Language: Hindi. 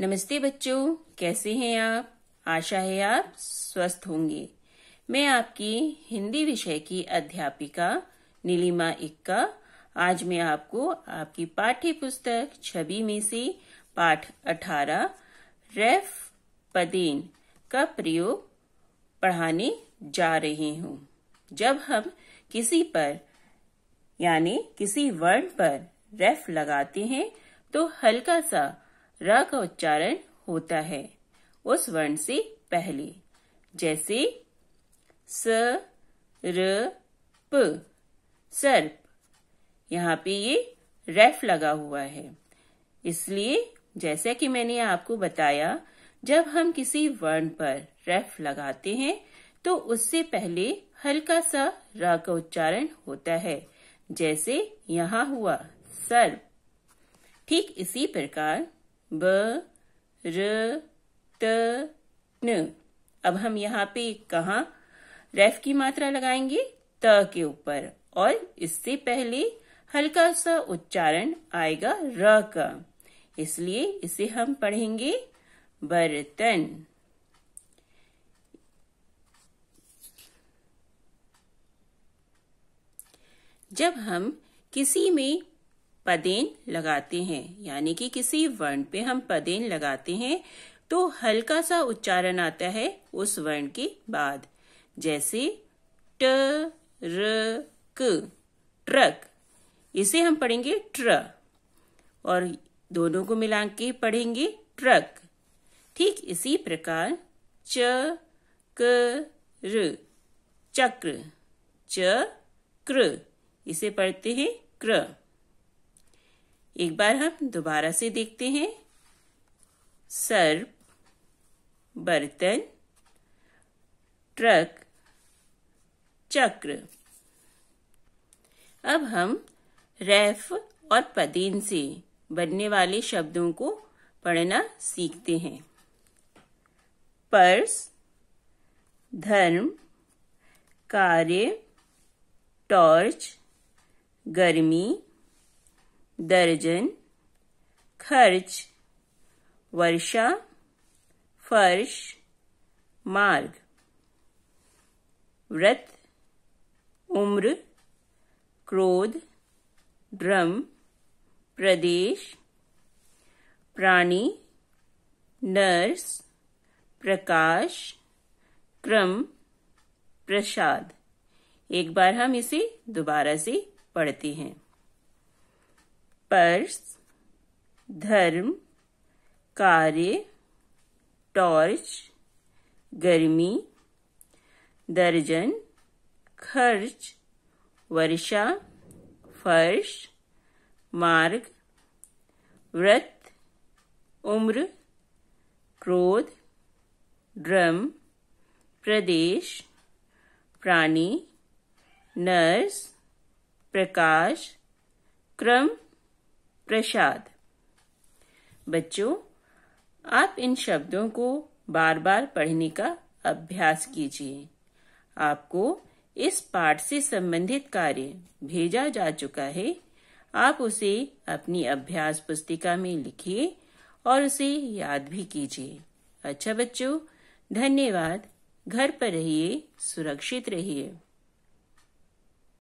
नमस्ते बच्चों कैसे हैं आप आशा है आप स्वस्थ होंगे मैं आपकी हिंदी विषय की अध्यापिका नीलिमा इक्का आज मैं आपको आपकी पाठ्य पुस्तक छवि में से पाठ अठारह रेफ पदेन का प्रयोग पढ़ाने जा रही हूँ जब हम किसी पर यानी किसी वर्ड पर रेफ लगाते हैं तो हल्का सा र का उच्चारण होता है उस वर्ण से पहले जैसे स र प सर्प यहाँ पे ये रेफ लगा हुआ है इसलिए जैसा कि मैंने आपको बताया जब हम किसी वर्ण पर रेफ लगाते हैं तो उससे पहले हल्का सा र का उच्चारण होता है जैसे यहाँ हुआ सर्प ठीक इसी प्रकार ब र त न अब हम यहाँ पे कहा रेफ की मात्रा लगाएंगे त के ऊपर और इससे पहले हल्का सा उच्चारण आएगा र का इसलिए इसे हम पढ़ेंगे बर्तन जब हम किसी में पदेन लगाते हैं यानी कि किसी वर्ण पे हम पदेन लगाते हैं तो हल्का सा उच्चारण आता है उस वर्ण के बाद जैसे ट र क ट्रक इसे हम पढ़ेंगे ट्र और दोनों को मिला के पढ़ेंगे ट्रक ठीक इसी प्रकार च क र चक्र च क्र इसे पढ़ते हैं क्र एक बार हम दोबारा से देखते हैं सर्प बर्तन ट्रक चक्र अब हम रैफ और पदेन से बनने वाले शब्दों को पढ़ना सीखते हैं पर्स धर्म कार्य टॉर्च गर्मी दर्जन खर्च वर्षा फर्श मार्ग व्रत उम्र क्रोध ड्रम प्रदेश प्राणी नर्स प्रकाश क्रम प्रसाद एक बार हम इसे दोबारा से पढ़ते हैं पर्स धर्म कार्य टॉर्च गर्मी दर्जन खर्च वर्षा फर्श मार्ग व्रत उम्र क्रोध ड्रम प्रदेश प्राणी नर्स प्रकाश क्रम प्रसाद बच्चों आप इन शब्दों को बार बार पढ़ने का अभ्यास कीजिए आपको इस पाठ से संबंधित कार्य भेजा जा चुका है आप उसे अपनी अभ्यास पुस्तिका में लिखिए और उसे याद भी कीजिए अच्छा बच्चों धन्यवाद घर पर रहिए सुरक्षित रहिए